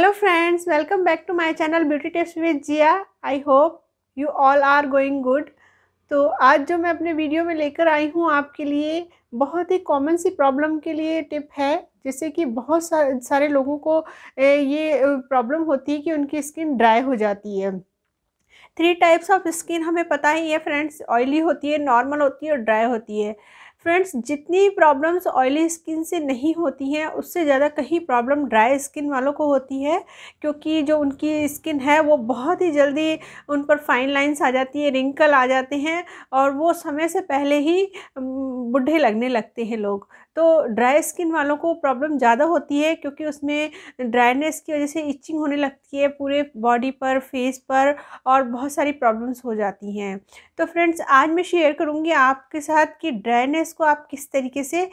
hello friends welcome back to my channel beauty test with Jiya I hope you all are going good तो आज जो मैं अपने video में लेकर आई हूँ आपके लिए बहुत ही कॉमन सी प्रॉब्लम के लिए टिप है जिससे कि बहुत सारे लोगों को ये प्रॉब्लम होती है कि उनकी स्किन ड्राई हो जाती है थ्री टाइप्स ऑफ स्किन हमें पता ही है फ्रेंड्स ऑयली होती है नॉर्मल होती है और ड्राई होती है फ्रेंड्स जितनी प्रॉब्लम्स ऑयली स्किन से नहीं होती हैं उससे ज़्यादा कहीं प्रॉब्लम ड्राई स्किन वालों को होती है क्योंकि जो उनकी स्किन है वो बहुत ही जल्दी उन पर फाइन लाइंस आ जाती है रिंकल आ जाते हैं और वो समय से पहले ही बुढ़े लगने लगते हैं लोग तो ड्राई स्किन वालों को प्रॉब्लम ज़्यादा होती है क्योंकि उसमें ड्राइनेस की वजह से इचिंग होने लगती है पूरे बॉडी पर फेस पर और बहुत सारी प्रॉब्लम्स हो जाती हैं तो फ्रेंड्स आज मैं शेयर करूँगी आपके साथ कि ड्राइनेस को आप किस तरीके से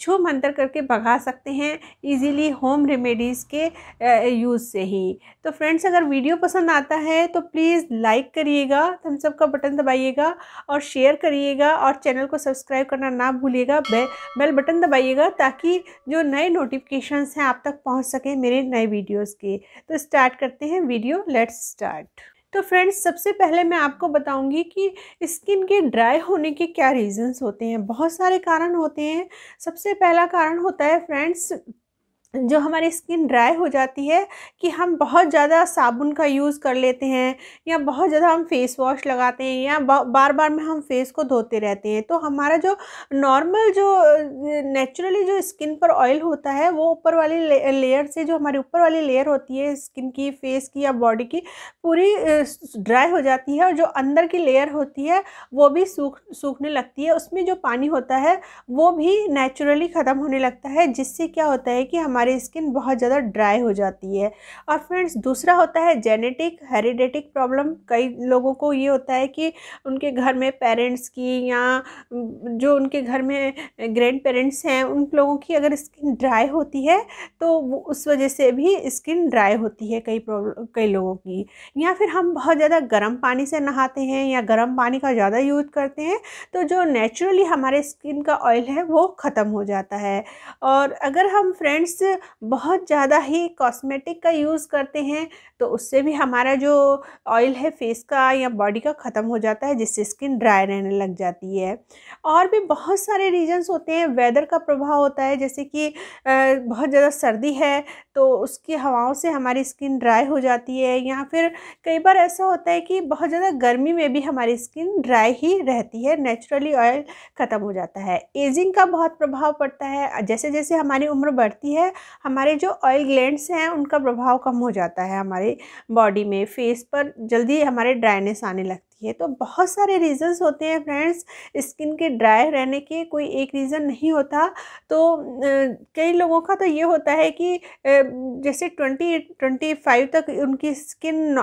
छू मंतर करके भगा सकते हैं ईजीली होम रेमेडीज़ के यूज़ से ही तो फ्रेंड्स अगर वीडियो पसंद आता है तो प्लीज़ लाइक करिएगा थम्स अप का बटन दबाइएगा और शेयर करिएगा और चैनल को सब्सक्राइब करना ना भूलिएगा बेल बटन दबा दबाइएगा ताकि जो नए नोटिफिकेशंस हैं आप तक पहुंच सकें मेरे नए वीडियोस के तो स्टार्ट करते हैं वीडियो लेट्स स्टार्ट तो फ्रेंड्स सबसे पहले मैं आपको बताऊंगी कि स्किन के ड्राई होने के क्या रीज़न्स होते हैं बहुत सारे कारण होते हैं सबसे पहला कारण होता है फ्रेंड्स जो हमारी स्किन ड्राई हो जाती है कि हम बहुत ज़्यादा साबुन का यूज़ कर लेते हैं या बहुत ज़्यादा हम फेस वॉश लगाते हैं या बार बार में हम फेस को धोते रहते हैं तो हमारा जो नॉर्मल जो नेचुरली जो स्किन पर ऑयल होता है वो ऊपर वाली लेयर से जो हमारी ऊपर वाली लेयर होती है स्किन की फेस की या बॉडी की पूरी ड्राई हो जाती है और जो अंदर की लेयर होती है वो भी सूख सूखने लगती है उसमें जो पानी होता है वो भी नेचुरली ख़त्म होने लगता है जिससे क्या होता है कि हमारे हमारी स्किन बहुत ज़्यादा ड्राई हो जाती है और फ्रेंड्स दूसरा होता है जेनेटिक हेरिडेटिक प्रॉब्लम कई लोगों को ये होता है कि उनके घर में पेरेंट्स की या जो उनके घर में ग्रैंड पेरेंट्स हैं उन लोगों की अगर स्किन ड्राई होती है तो उस वजह से भी स्किन ड्राई होती है कई प्रॉब्लम कई लोगों की या फिर हम बहुत ज़्यादा गर्म पानी से नहाते हैं या गर्म पानी का ज़्यादा यूज़ करते हैं तो जो नेचुरली हमारे स्किन का ऑयल है वो ख़त्म हो जाता है और अगर हम फ्रेंड्स बहुत ज़्यादा ही कॉस्मेटिक का यूज़ करते हैं तो उससे भी हमारा जो ऑयल है फेस का या बॉडी का ख़त्म हो जाता है जिससे स्किन ड्राई रहने लग जाती है और भी बहुत सारे रीजंस होते हैं वेदर का प्रभाव होता है जैसे कि बहुत ज़्यादा सर्दी है तो उसकी हवाओं से हमारी स्किन ड्राई हो जाती है या फिर कई बार ऐसा होता है कि बहुत ज़्यादा गर्मी में भी हमारी स्किन ड्राई ही रहती है नेचुरली ऑयल ख़त्म हो जाता है एजिंग का बहुत प्रभाव पड़ता है जैसे जैसे हमारी उम्र बढ़ती है हमारे जो ऑयल ग्लैंड्स हैं उनका प्रभाव कम हो जाता है हमारे बॉडी में फेस पर जल्दी हमारे ड्राइनेस आने लगते है तो बहुत सारे रीज़न्स होते हैं फ्रेंड्स स्किन के ड्राई रहने के कोई एक रीज़न नहीं होता तो कई लोगों का तो ये होता है कि जैसे ट्वेंटी ट्वेंटी फाइव तक उनकी स्किन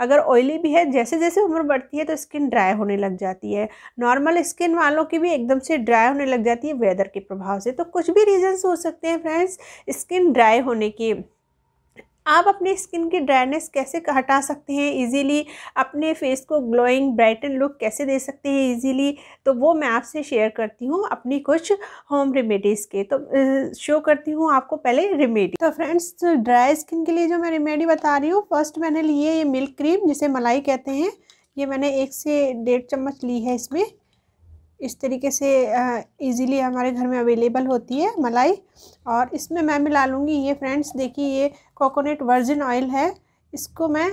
अगर ऑयली भी है जैसे जैसे उम्र बढ़ती है तो स्किन ड्राई होने लग जाती है नॉर्मल स्किन वालों की भी एकदम से ड्राई होने लग जाती है वेदर के प्रभाव से तो कुछ भी रीज़न्स हो सकते हैं फ्रेंड्स स्किन ड्राई होने के आप अपने स्किन की ड्राइनेस कैसे हटा सकते हैं इजीली अपने फेस को ग्लोइंग ब्राइटन लुक कैसे दे सकते हैं इजीली तो वो मैं आपसे शेयर करती हूँ अपनी कुछ होम रेमेडीज़ के तो शो करती हूँ आपको पहले रेमेडी तो फ्रेंड्स ड्राई स्किन के लिए जो मैं रेमेडी बता रही हूँ फर्स्ट मैंने ली है ये मिल्क क्रीम जिसे मलाई कहते हैं ये मैंने एक से डेढ़ चम्मच ली है इसमें इस तरीके से इजीली हमारे घर में अवेलेबल होती है मलाई और इसमें मैं मिला लूँगी ये फ्रेंड्स देखिए ये कोकोनट वर्जिन ऑयल है इसको मैं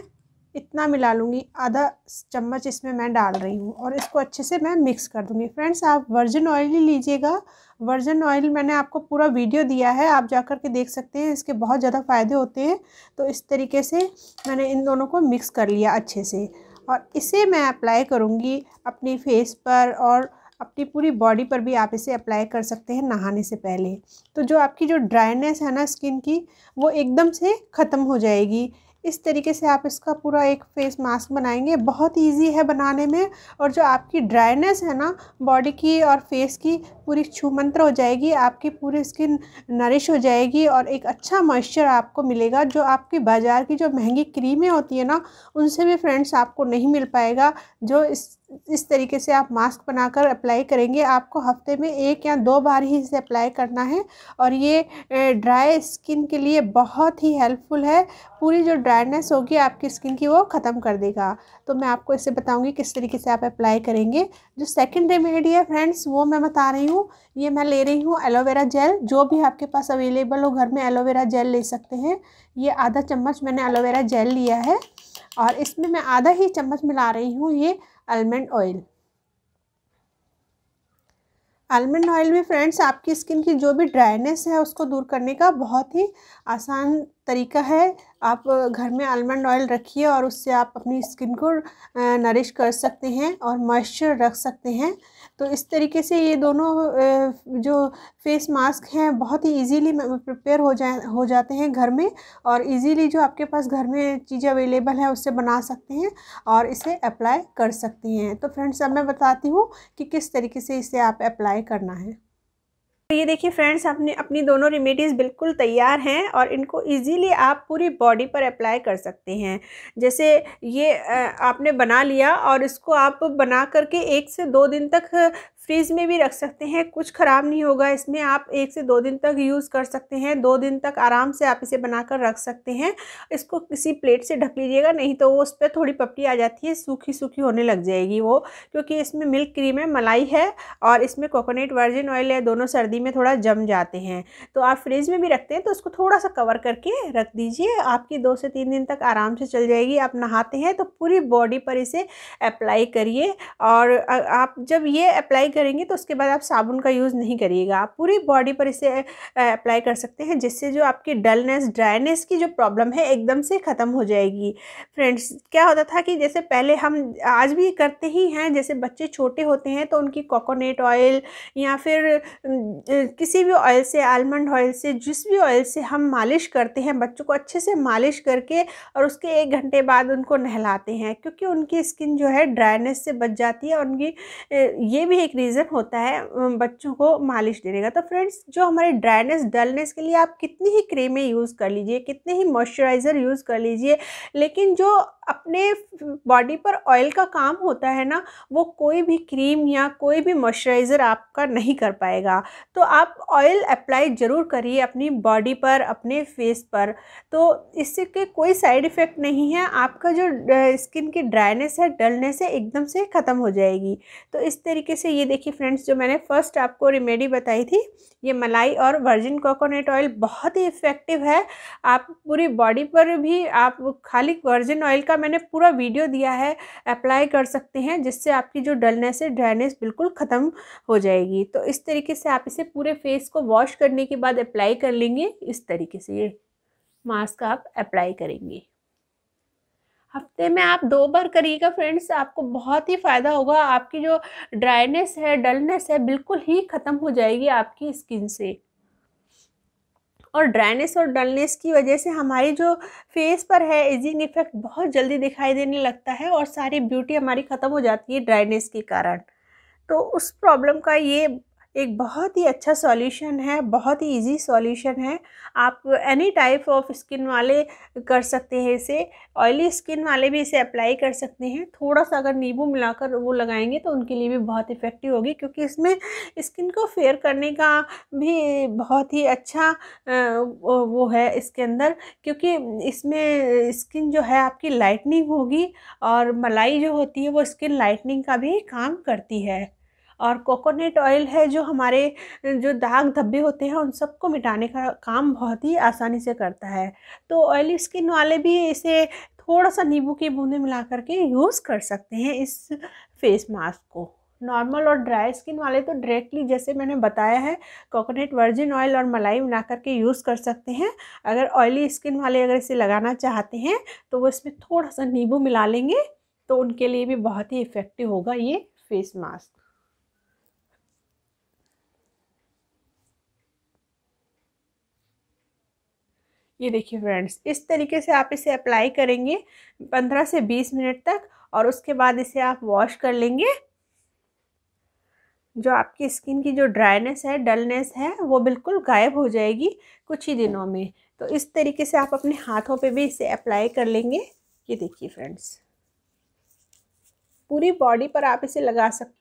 इतना मिला लूँगी आधा चम्मच इसमें मैं डाल रही हूँ और इसको अच्छे से मैं मिक्स कर दूँगी फ्रेंड्स आप वर्जिन ऑयल ही लीजिएगा वर्जिन ऑयल मैंने आपको पूरा वीडियो दिया है आप जा कर के देख सकते हैं इसके बहुत ज़्यादा फ़ायदे होते हैं तो इस तरीके से मैंने इन दोनों को मिक्स कर लिया अच्छे से और इसे मैं अप्लाई करूँगी अपने फेस पर और अपनी पूरी बॉडी पर भी आप इसे अप्लाई कर सकते हैं नहाने से पहले तो जो आपकी जो ड्राइनेस है ना स्किन की वो एकदम से ख़त्म हो जाएगी इस तरीके से आप इसका पूरा एक फेस मास्क बनाएंगे बहुत इजी है बनाने में और जो आपकी ड्राइनेस है ना बॉडी की और फेस की पूरी छूमंत्र हो जाएगी आपकी पूरी स्किन नरिश हो जाएगी और एक अच्छा मॉइस्चर आपको मिलेगा जो आपकी बाज़ार की जो महंगी क्रीमें होती है ना उनसे भी फ्रेंड्स आपको नहीं मिल पाएगा जो इस इस तरीके से आप मास्क बनाकर अप्लाई करेंगे आपको हफ्ते में एक या दो बार ही इसे अप्लाई करना है और ये ड्राई स्किन के लिए बहुत ही हेल्पफुल है पूरी जो ड्राई ड्राइनेस होगी आपकी स्किन की वो ख़त्म कर देगा तो मैं आपको इसे बताऊंगी किस तरीके से आप अप्लाई करेंगे जो सेकंड रेमेडी है फ्रेंड्स वो मैं बता रही हूँ ये मैं ले रही हूँ एलोवेरा जेल जो भी आपके पास अवेलेबल हो घर में एलोवेरा जेल ले सकते हैं ये आधा चम्मच मैंने एलोवेरा जेल लिया है और इसमें मैं आधा ही चम्मच मिला रही हूँ ये आलमंड ऑयल आलमंड ऑयल भी फ्रेंड्स आपकी स्किन की जो भी ड्राइनेस है उसको दूर करने का बहुत ही आसान तरीका है आप घर में आलमंड ऑयल रखिए और उससे आप अपनी स्किन को नरिश कर सकते हैं और मॉइस्चर रख सकते हैं तो इस तरीके से ये दोनों जो फेस मास्क हैं बहुत ही इजीली प्रिपेयर हो जाए हो जाते हैं घर में और इजीली जो आपके पास घर में चीज़ अवेलेबल है उससे बना सकते हैं और इसे अप्लाई कर सकते हैं तो फ्रेंड्स अब मैं बताती हूँ कि किस तरीके से इसे आप अप्लाई करना है तो ये देखिए फ्रेंड्स आपने अपनी दोनों रेमेडीज़ बिल्कुल तैयार हैं और इनको इजीली आप पूरी बॉडी पर अप्लाई कर सकते हैं जैसे ये आपने बना लिया और इसको आप बना करके एक से दो दिन तक फ्रिज में भी रख सकते हैं कुछ ख़राब नहीं होगा इसमें आप एक से दो दिन तक यूज़ कर सकते हैं दो दिन तक आराम से आप इसे बनाकर रख सकते हैं इसको किसी प्लेट से ढक लीजिएगा नहीं तो वो उस पर थोड़ी पपटी आ जाती है सूखी सूखी होने लग जाएगी वो क्योंकि इसमें मिल्क क्रीम है मलाई है और इसमें कोकोनट वर्जिन ऑयल है दोनों सर्दी में थोड़ा जम जाते हैं तो आप फ्रिज में भी रखते हैं तो उसको थोड़ा सा कवर करके रख दीजिए आपकी दो से तीन दिन तक आराम से चल जाएगी आप नहाते हैं तो पूरी बॉडी पर इसे अप्लाई करिए और आप जब ये अप्लाई करेंगे तो उसके बाद आप साबुन का यूज़ नहीं करिएगा आप पूरी बॉडी पर इसे अप्लाई कर सकते हैं जिससे जो आपकी डलनेस ड्राइनेस की जो प्रॉब्लम है एकदम से ख़त्म हो जाएगी फ्रेंड्स क्या होता था कि जैसे पहले हम आज भी करते ही हैं जैसे बच्चे छोटे होते हैं तो उनकी कोकोनट ऑयल या फिर किसी भी ऑयल से आलमंड ऑयल से जिस भी ऑयल से हम मालिश करते हैं बच्चों को अच्छे से मालिश करके और उसके एक घंटे बाद उनको नहलाते हैं क्योंकि उनकी स्किन जो है ड्राइनेस से बच जाती है और उनकी ये भी एक रीज़न रीज़न होता है बच्चों को मालिश देने का तो फ्रेंड्स जो हमारे ड्राइनेस डलनेस के लिए आप कितनी ही क्रीमें यूज़ कर लीजिए कितने ही मॉइस्चराइज़र यूज़ कर लीजिए लेकिन जो अपने बॉडी पर ऑयल का काम होता है ना वो कोई भी क्रीम या कोई भी मॉइस्चराइज़र आपका नहीं कर पाएगा तो आप ऑयल अप्लाई ज़रूर करिए अपनी बॉडी पर अपने फेस पर तो इससे के कोई साइड इफ़ेक्ट नहीं है आपका जो स्किन की ड्राइनेस है डलनेस है एकदम से ख़त्म हो जाएगी तो इस तरीके से ये देखिए फ्रेंड्स जो मैंने फ़र्स्ट आपको रेमेडी बताई थी ये मलाई और वर्जिन कोकोनट ऑयल बहुत ही इफ़ेक्टिव है आप पूरी बॉडी पर भी आप खाली वर्जिन ऑयल का मैंने पूरा वीडियो दिया है अप्लाई कर सकते हैं जिससे आपकी जो डलनेस है ड्राइनेस बिल्कुल ख़त्म हो जाएगी तो इस तरीके से आप इसे पूरे फेस को वॉश करने के बाद अप्लाई कर लेंगे इस तरीके से ये मास्क आप अप्लाई करेंगे हफ्ते में आप दो बार करिएगा फ्रेंड्स आपको बहुत ही फ़ायदा होगा आपकी जो ड्राइनेस है डलनेस है बिल्कुल ही ख़त्म हो जाएगी आपकी स्किन से और ड्राइनेस और डलनेस की वजह से हमारी जो फेस पर है एजिंग इफेक्ट बहुत जल्दी दिखाई देने लगता है और सारी ब्यूटी हमारी ख़त्म हो जाती है ड्राइनेस के कारण तो उस प्रॉब्लम का ये एक बहुत ही अच्छा सॉल्यूशन है बहुत ही इजी सॉल्यूशन है आप एनी टाइप ऑफ स्किन वाले कर सकते हैं इसे ऑयली स्किन वाले भी इसे अप्लाई कर सकते हैं थोड़ा सा अगर नींबू मिलाकर वो लगाएंगे तो उनके लिए भी बहुत इफ़ेक्टिव होगी क्योंकि इसमें स्किन को फेयर करने का भी बहुत ही अच्छा वो है इसके अंदर क्योंकि इसमें स्किन जो है आपकी लाइटनिंग होगी और मलाई जो होती है वो स्किन लाइटनिंग का भी काम करती है और कोकोनट ऑयल है जो हमारे जो दाग धब्बे होते हैं उन सबको मिटाने का काम बहुत ही आसानी से करता है तो ऑयली स्किन वाले भी इसे थोड़ा सा नींबू की बूंदें मिला करके यूज़ कर सकते हैं इस फेस मास्क को नॉर्मल और ड्राई स्किन वाले तो डायरेक्टली जैसे मैंने बताया है कोकोनट वर्जिन ऑयल और मलाई मिला करके यूज़ कर सकते हैं अगर ऑयली स्किन वाले अगर इसे लगाना चाहते हैं तो वो इसमें थोड़ा सा नींबू मिला लेंगे तो उनके लिए भी बहुत ही इफ़ेक्टिव होगा ये फेस मास्क ये देखिए फ्रेंड्स इस तरीके से आप इसे अप्लाई करेंगे पंद्रह से बीस मिनट तक और उसके बाद इसे आप वॉश कर लेंगे जो आपकी स्किन की जो ड्राइनेस है डलनेस है वो बिल्कुल गायब हो जाएगी कुछ ही दिनों में तो इस तरीके से आप अपने हाथों पे भी इसे अप्लाई कर लेंगे ये देखिए फ्रेंड्स पूरी बॉडी पर आप इसे लगा सकते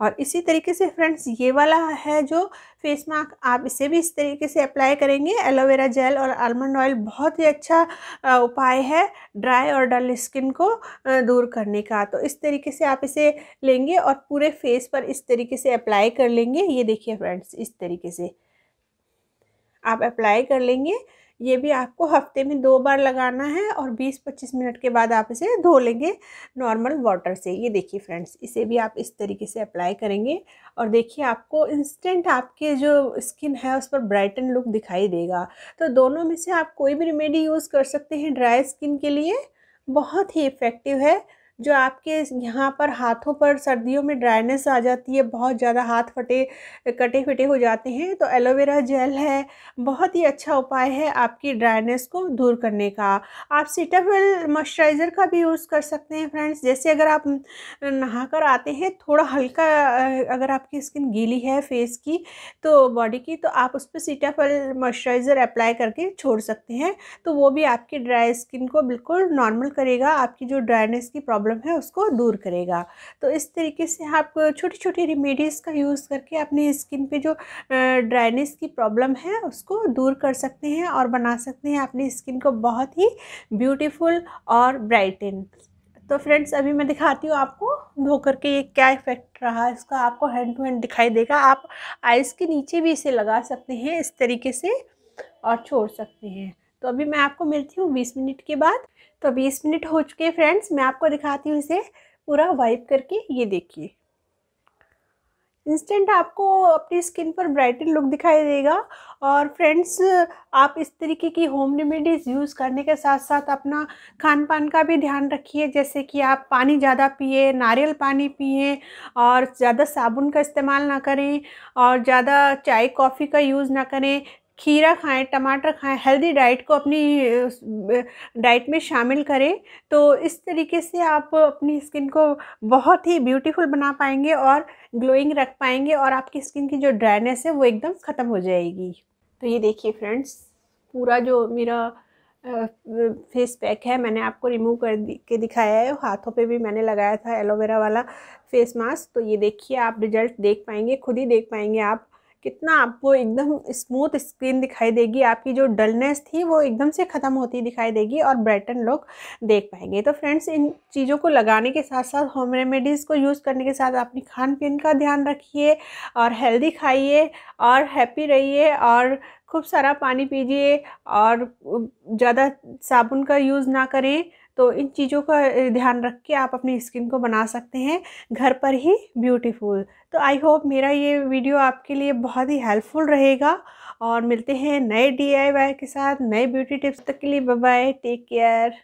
और इसी तरीके से फ्रेंड्स ये वाला है जो फेस मास्क आप इसे भी इस तरीके से अप्लाई करेंगे एलोवेरा जेल और आलमंड ऑयल बहुत ही अच्छा उपाय है ड्राई और डल स्किन को दूर करने का तो इस तरीके से आप इसे लेंगे और पूरे फेस पर इस तरीके से अप्लाई कर लेंगे ये देखिए फ्रेंड्स इस तरीके से आप अप्लाई कर लेंगे ये भी आपको हफ्ते में दो बार लगाना है और 20-25 मिनट के बाद आप इसे धो लेंगे नॉर्मल वाटर से ये देखिए फ्रेंड्स इसे भी आप इस तरीके से अप्लाई करेंगे और देखिए आपको इंस्टेंट आपके जो स्किन है उस पर ब्राइटन लुक दिखाई देगा तो दोनों में से आप कोई भी रेमेडी यूज़ कर सकते हैं ड्राई स्किन के लिए बहुत ही इफ़ेक्टिव है जो आपके यहाँ पर हाथों पर सर्दियों में ड्राइनेस आ जाती है बहुत ज़्यादा हाथ फटे कटे फटे हो जाते हैं तो एलोवेरा जेल है बहुत ही अच्छा उपाय है आपकी ड्राइनेस को दूर करने का आप सीटाफिल मॉइस्चराइज़र का भी यूज़ कर सकते हैं फ्रेंड्स जैसे अगर आप नहा कर आते हैं थोड़ा हल्का अगर आपकी स्किन गीली है फेस की तो बॉडी की तो आप उस पर सीटाफल मॉइस्चराइज़र अप्लाई करके छोड़ सकते हैं तो वो भी आपकी ड्राई स्किन को बिल्कुल नॉर्मल करेगा आपकी जो ड्राइनेस की प्रॉब्लम प्रॉब्लम है उसको दूर करेगा तो इस तरीके से आप छोटी छोटी रेमेडीज़ का यूज़ करके अपनी स्किन पे जो ड्राइनेस की प्रॉब्लम है उसको दूर कर सकते हैं और बना सकते हैं अपनी स्किन को बहुत ही ब्यूटीफुल और ब्राइटन तो फ्रेंड्स अभी मैं दिखाती हूँ आपको धो के ये क्या इफ़ेक्ट रहा इसका आपको हैंड टू हैंड दिखाई देगा आप आइज़ के नीचे भी इसे लगा सकते हैं इस तरीके से और छोड़ सकते हैं तो अभी मैं आपको मिलती हूँ बीस मिनट के बाद तो बीस मिनट हो चुके हैं फ्रेंड्स मैं आपको दिखाती हूँ इसे पूरा वाइप करके ये देखिए इंस्टेंट आपको अपनी स्किन पर ब्राइटन लुक दिखाई देगा और फ्रेंड्स आप इस तरीके की होम रेमेडीज़ यूज़ करने के साथ साथ अपना खान पान का भी ध्यान रखिए जैसे कि आप पानी ज़्यादा पिए नारियल पानी पिए और ज़्यादा साबुन का इस्तेमाल ना करें और ज़्यादा चाय कॉफ़ी का यूज़ ना करें खीरा खाएं टमाटर खाएं हेल्दी डाइट को अपनी डाइट में शामिल करें तो इस तरीके से आप अपनी स्किन को बहुत ही ब्यूटीफुल बना पाएंगे और ग्लोइंग रख पाएंगे और आपकी स्किन की जो ड्राइनेस है वो एकदम ख़त्म हो जाएगी तो ये देखिए फ्रेंड्स पूरा जो मेरा फेस पैक है मैंने आपको रिमूव कर के दिखाया है हाथों पे भी मैंने लगाया था एलोवेरा वाला फेस मास्क तो ये देखिए आप रिजल्ट देख पाएंगे खुद ही देख पाएंगे आप कितना आपको एकदम स्मूथ स्किन दिखाई देगी आपकी जो डलनेस थी वो एकदम से ख़त्म होती दिखाई देगी और ब्राइटन लोग देख पाएंगे तो फ्रेंड्स इन चीज़ों को लगाने के साथ साथ होम रेमेडीज़ को यूज़ करने के साथ अपनी खान पीन का ध्यान रखिए और हेल्दी खाइए और हैप्पी रहिए और खूब सारा पानी पीजिए और ज़्यादा साबुन का यूज़ ना करें तो इन चीज़ों का ध्यान रख के आप अपनी स्किन को बना सकते हैं घर पर ही ब्यूटीफुल तो आई होप मेरा ये वीडियो आपके लिए बहुत ही हेल्पफुल रहेगा और मिलते हैं नए डी के साथ नए ब्यूटी टिप्स तक के लिए बाय टेक केयर